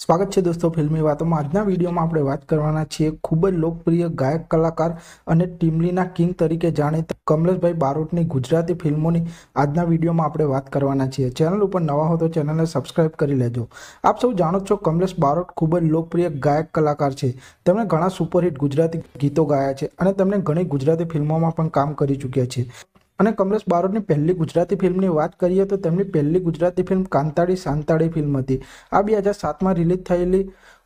સ્વાગત છે દોસ્તો ફિલ્મી વાતોમાં આજના વિડીયોમાં આપણે વાત કરવાના છીએ ખૂબ જ લોકપ્રિય ગાયક કલાકાર અને ટીમલીના કિંગ તરીકે જાણીતા કમલેશભાઈ બારોટની ગુજરાતી ફિલ્મોની આજના વિડીયોમાં આપણે વાત કરવાના છીએ ચેનલ ઉપર નવા હો તો ચેનલને સબસ્ક્રાઇબ કરી લેજો આપ સૌ જાણો છો કમલેશ બારોટ ખૂબ જ લોકપ્રિય ગાયક કલાકાર છે તેમણે ઘણા સુપરહિટ ગુજરાતી ગીતો ગાયા છે અને તેમણે ઘણી ગુજરાતી ફિલ્મોમાં પણ કામ કરી ચૂક્યા છે અને કમલેશ બારોટની પહેલી ગુજરાતી ફિલ્મની વાત કરીએ તો તેમની પહેલી ગુજરાતી ફિલ્મ કાંતાળી સાંતાળી ફિલ્મ હતી આ બે હજાર સાતમાં રિલીઝ થયેલી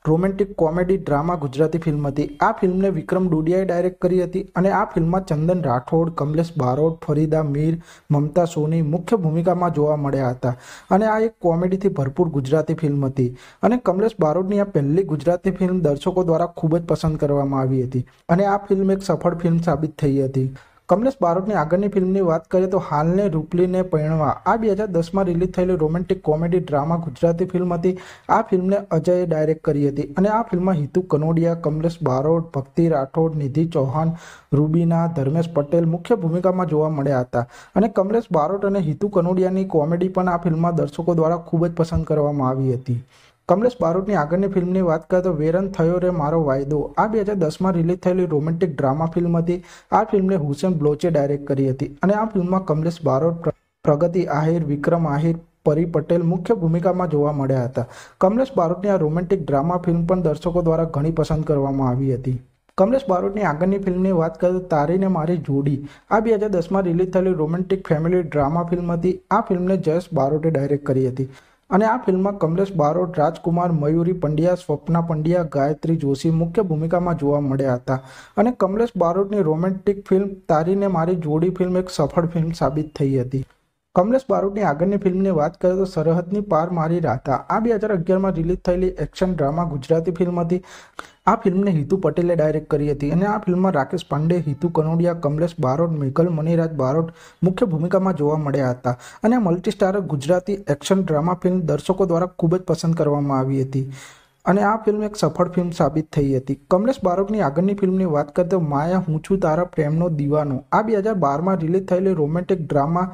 romantic comedy drama Gujarati film હતી આ ફિલ્મને વિક્રમ ડોડિયાએ ડાયરેક્ટ કરી હતી અને આ ફિલ્મમાં ચંદન રાઠોડ કમલેશ બારોટ ફરીદા મીર મમતા સોની મુખ્ય ભૂમિકામાં જોવા મળ્યા હતા અને આ એક કોમેડીથી ભરપૂર ગુજરાતી ફિલ્મ હતી અને કમલેશ બારોટની આ પહેલી ગુજરાતી ફિલ્મ દર્શકો દ્વારા ખૂબ જ પસંદ કરવામાં આવી હતી અને આ ફિલ્મ એક સફળ ફિલ્મ સાબિત થઈ હતી કમલેશ બારોટની આગળની ફિલ્મની વાત કરીએ તો હાલને રૂપલીને પૈણવા આ બે હજાર દસમાં રિલીઝ થયેલી romantic comedy drama Gujarati film હતી આ ફિલ્મને અજયે ડાયરેક્ટ કરી હતી અને આ ફિલ્મમાં હિતુ કનોડિયા કમલેશ બારોટ ભક્તિ રાઠોડ નિધિ ચૌહાણ રૂબીના ધર્મેશ પટેલ મુખ્ય ભૂમિકામાં જોવા મળ્યા હતા અને કમલેશ બારોટ અને હિતુ કનોડિયાની કોમેડી પણ આ ફિલ્મમાં દર્શકો દ્વારા ખૂબ જ પસંદ કરવામાં આવી હતી કમલેશ બારોટની આગળની ફિલ્મની વાત કરીએ તો વેરન થયો રે મારો વાયદો આ બે હજાર દસમાં રિલીઝ થયેલી રોમેન્ટિક ડ્રામા ફિલ્મ હતી આ ફિલ્મને હુસેન બ્લોચે ડાયરેક્ટ કરી હતી અને આ ફિલ્મમાં કમલેશ બારોટ પ્રગતિ આહિર વિક્રમ આહિર પરી પટેલ મુખ્ય ભૂમિકામાં જોવા મળ્યા હતા કમલેશ બારોટની આ રોમેન્ટિક ડ્રામા ફિલ્મ પણ દર્શકો દ્વારા ઘણી પસંદ કરવામાં આવી હતી કમલેશ બારોટની આગળની ફિલ્મની વાત કરીએ તો તારીને મારી જોડી આ બે હજાર દસમાં રિલીઝ થયેલી રોમેન્ટિક ફેમિલી ડ્રામા ફિલ્મ હતી આ ફિલ્મને જયેશ બારોટે ડાયરેક્ટ કરી હતી અને આ ફિલ્મમાં કમલેશ બારોટ રાજકુમાર મયુરી પંડ્યા સ્વપ્ના પંડ્યા ગાયત્રી જોશી મુખ્ય ભૂમિકામાં જોવા મળ્યા હતા અને કમલેશ બારોટની રોમેન્ટિક ફિલ્મ તારીને મારી જોડી ફિલ્મ એક સફળ ફિલ્મ સાબિત થઈ હતી કમલેશ બારોટની આગળની ફિલ્મની વાત કરીએ તો સરહદની પાર મારી રાધા આ બે હજાર અગિયારમાં રિલીઝ થયેલી એક્શન ડ્રામા ગુજરાતી ફિલ્મ હતી આ ફિલ્મને હિતુ પટેલે ડાયરેક્ટ કરી હતી અને આ ફિલ્મમાં રાકેશ પાંડે હિતુ કનોડિયા કમલેશ બારોટ મેઘલ મણિરાજ બારોટ મુખ્ય ભૂમિકામાં જોવા મળ્યા હતા અને multistarrer Gujarati action drama film દર્શકો દ્વારા ખૂબ જ પસંદ કરવામાં આવી હતી અને આ ફિલ્મ એક સફળ ફિલ્મ સાબિત થઈ હતી કમલેશ બારોટની આગળની ફિલ્મની વાત કરતા માયા હું છું તારા પ્રેમનો દીવાનો આ બે હજાર બારમાં રિલીઝ થયેલી રોમેન્ટિક ડ્રામા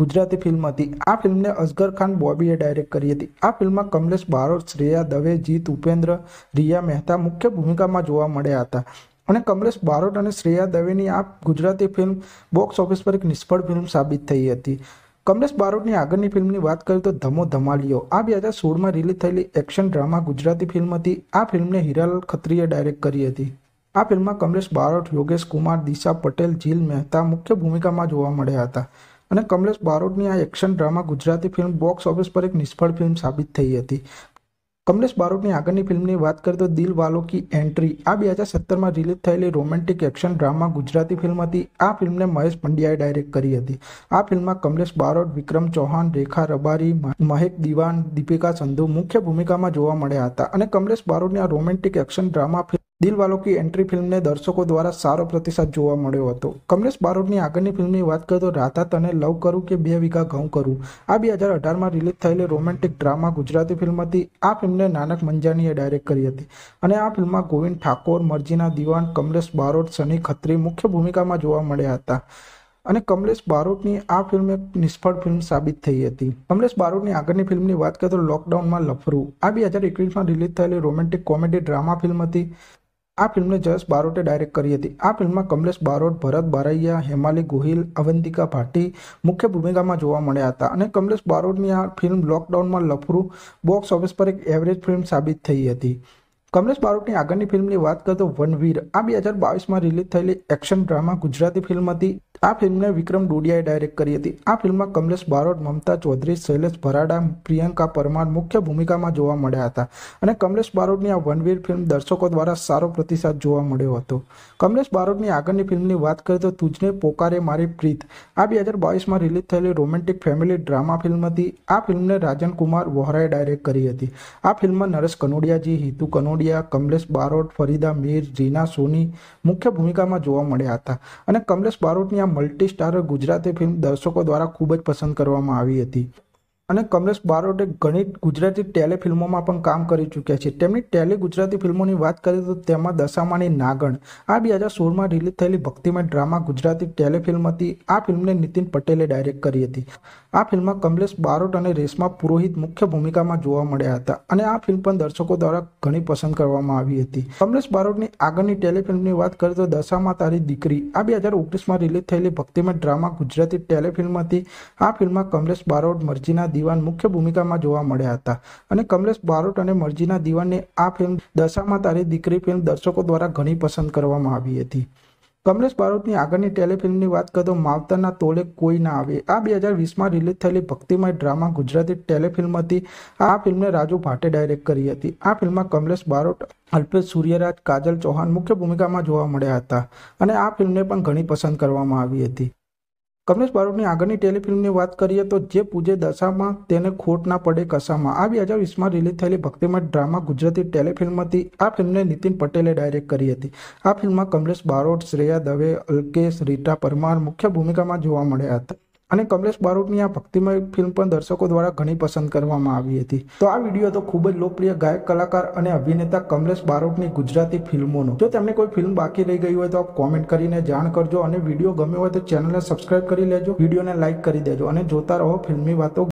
ગુજરાતી ફિલ્મ હતી આ ફિલ્મને અસગર ખાન બોબીએ ડાયરેક્ટ કરી હતી આ ફિલ્મમાં કમલેશ બારોટ શ્રેયા દવે જીત ઉપેન્દ્ર રિયા મહેતા મુખ્ય ભૂમિકામાં જોવા મળ્યા હતા અને કમલેશ બારોટ અને શ્રેયા દવેની આ ગુજરાતી ફિલ્મ બોક્સ ઓફિસ પર એક નિષ્ફળ ફિલ્મ સાબિત થઈ હતી કમલેશ બારોટની આગળની ફિલ્મની વાત કરીએ તો ધમો ધમાલીઓ આ બે હજાર સોળમાં રિલીઝ થયેલી એક્શન ડ્રામા ગુજરાતી ફિલ્મ હતી આ ફિલ્મને હિરાલાલ ખત્રીએ ડાયરેક્ટ કરી હતી આ ફિલ્મમાં કમલેશ બારોટ યોગેશ કુમાર દિશા પટેલ જીલ મહેતા મુખ્ય ભૂમિકામાં જોવા મળ્યા હતા અને કમલેશ બારોટની આ action drama Gujarati film box office પર એક નિષ્ફળ ફિલ્મ સાબિત થઈ હતી કમલેશ બારોટની આગળની ફિલ્મની વાત કરીએ તો દિલ વાલો કી એન્ટ્રી આ બે હજાર સત્તરમાં રિલીઝ થયેલી romantic action drama Gujarati film હતી આ ફિલ્મને મહેશ પંડ્યાએ ડાયરેક્ટ કરી હતી આ ફિલ્મમાં કમલેશ બારોટ વિક્રમ ચૌહાણ રેખા રબારી મહેક દિવાન દીપિકા સંધુ મુખ્ય ભૂમિકામાં જોવા મળ્યા હતા અને કમલેશ બારોટની આ romantic action drama film Dilwalo ki entry ફિલ્મને દર્શકો દ્વારા સારો પ્રતિસાદ જોવા મળ્યો હતો કમલેશ બારોટની આગળની ફિલ્મની વાત કરીએ તો રાધા તને લવ કરું કે બે વીઘા ઘઉં કરું આ બે હજાર અઢારમાં રિલીઝ થયેલી રોમેન્ટિક ડ્રામા ગુજરાતી ફિલ્મ હતી આ ફિલ્મને નાનક મંજાનીએ ડાયરેક્ટ કરી હતી અને આ ફિલ્મમાં ગોવિંદ ઠાકોર મરજીના દિવાન કમલેશ બારોટ સની ખત્રી મુખ્ય ભૂમિકામાં જોવા મળ્યા હતા અને કમલેશ બારોટની આ ફિલ્મ એક નિષ્ફળ ફિલ્મ સાબિત થઈ હતી કમલેશ બારોટની આગળની ફિલ્મની વાત કરીએ તો લોકડાઉનમાં લફરું આ બે હજાર એકવીસમાં રિલીઝ થયેલી રોમેન્ટિક કોમેડી ડ્રામા ફિલ્મ હતી આ ફિલ્મને જયેશ બારોટે ડાયરેક્ટ કરી હતી આ ફિલ્મમાં કમલેશ બારોટ ભરત બારૈયા હેમાલી ગોહિલ અવંતિકા ભાટી મુખ્ય ભૂમિકામાં જોવા મળ્યા હતા અને કમલેશ બારોટની આ ફિલ્મ લોકડાઉનમાં લફરું બોક્સ ઓફિસ પર એક એવરેજ ફિલ્મ સાબિત થઈ હતી કમલેશ બારોટની આગળની ફિલ્મની વાત કરતો વનવીર આ બે હજાર બાવીસમાં રિલીઝ થયેલી એક્શન ડ્રામા ગુજરાતી ફિલ્મ હતી આ ફિલ્મને વિક્રમ ડોડિયાએ ડાયરેક્ટ કરી હતી આ ફિલ્મમાં કમલેશ બારોટ મમતા ચૌધરી શૈલેષ ભરાડા પ્રિયંકા પરમાર મુખ્ય ભૂમિકામાં જોવા મળ્યા હતા અને કમલેશ બારોટની આ વનવીર ફિલ્મ દર્શકો દ્વારા સારો પ્રતિસાદ જોવા મળ્યો હતો કમલેશ બારોટની આગળની ફિલ્મની વાત કરીએ તો તુજને પોકારે મારી પ્રીત આ બે હજાર બાવીસમાં રિલીઝ થયેલી રોમેન્ટિક ફેમિલી ડ્રામા ફિલ્મ હતી આ ફિલ્મને રાજન કુમાર વોહરાએ ડાયરેક્ટ કરી હતી આ ફિલ્મમાં નરેશ કનોડિયાજી હિતુ કનોડિયા પંડ્યા કમલેશ બારોટ ફરીદા મીર રીના સોની મુખ્ય ભૂમિકામાં જોવા મળ્યા હતા અને કમલેશ બારોટની આ મલ્ટી સ્ટાર ગુજરાતી ફિલ્મ દર્શકો દ્વારા ખૂબ જ પસંદ કરવામાં આવી હતી અને કમલેશ બારોટે ઘણી ગુજરાતી ફિલ્મોમાં પણ કામ કરી ચૂક્યા છે તેમની ટેલી ગુજરાતી ફિલ્મોની વાત કરીએ તો તેમાં દશામાની નાગણ આ બે હજાર સોળમાં રિલીઝ થયેલી ભક્તિમય ડ્રામા ગુજરાતી ટેલિફિલ્મ હતી આ ફિલ્મને નીતિન પટેલે ડાયરેક્ટ કરી હતી આ ફિલ્મમાં કમલેશ બારોટ અને રેશમા પુરોહિત મુખ્ય ભૂમિકામાં જોવા મળ્યા હતા અને આ ફિલ્મ પણ દર્શકો દ્વારા ઘણી પસંદ કરવામાં આવી હતી કમલેશ બારોટની આગળની ટેલિફિલ્મની વાત કરીએ તો દશામાં તારી દીકરી આ બે હજાર ઓગણીસમાં રિલીઝ થયેલી ભક્તિમય ડ્રામા ગુજરાતી ટેલિફિલ્મ હતી આ ફિલ્મમાં કમલેશ બારોટ મરજીના દીવાન મુખ્ય ભૂમિકામાં જોવા મળ્યા હતા અને કમલેશ બારોટ અને મરજીના દીવાનને આ ફિલ્મ દશામાં તારી દીકરી ફિલ્મ દર્શકો દ્વારા ઘણી પસંદ કરવામાં આવી હતી કમલેશ બારોટની આગળની ટેલિફિલ્મની વાત કરીએ તો માવતરના તોલે કોઈ ના આવે આ બે હજાર વીસમાં રિલીઝ થયેલી ભક્તિમય ડ્રામા ગુજરાતી ટેલિફિલ્મ હતી આ ફિલ્મને રાજુ ભાટે ડાયરેક્ટ કરી હતી આ ફિલ્મમાં કમલેશ બારોટ અલ્પેશ સૂર્યરાજ કાજલ ચૌહાણ મુખ્ય ભૂમિકામાં જોવા મળ્યા હતા અને આ ફિલ્મને પણ ઘણી પસંદ કરવામાં આવી હતી કમલેશ બારોટની આગળની ટેલિફિલ્મની વાત કરીએ તો જે પૂજે દશામાં તેને ખોટ ના પડે કશામાં આ બે હજાર વીસમાં રિલીઝ થયેલી ભક્તિમય ડ્રામા ગુજરાતી ટેલિફિલ્મ હતી આ ફિલ્મને નીતિન પટેલે ડાયરેક્ટ કરી હતી આ ફિલ્મમાં કમલેશ બારોટ શ્રેયા દવે અલ્કેશ રીટા પરમાર મુખ્ય ભૂમિકામાં જોવા મળ્યા હતા અને કમલેશ બારોટની આ ભક્તિમય ફિલ્મ પણ દર્શકો દ્વારા ઘણી પસંદ કરવામાં આવી હતી તો આ વિડીયો તો ખૂબ જ લોકપ્રિય ગાયક કલાકાર અને અભિનેતા કમલેશ બારોટની ગુજરાતી ફિલ્મોનો જો તેમને કોઈ ફિલ્મ બાકી રહી ગઈ હોય તો આપ કોમેન્ટ કરીને જાણ કરજો અને વિડીયો ગમ્યો હોય તો ચેનલને સબસ્ક્રાઇબ કરી લેજો વિડીયોને લાઇક કરી દેજો અને જોતા રહો ફિલ્મી વાતો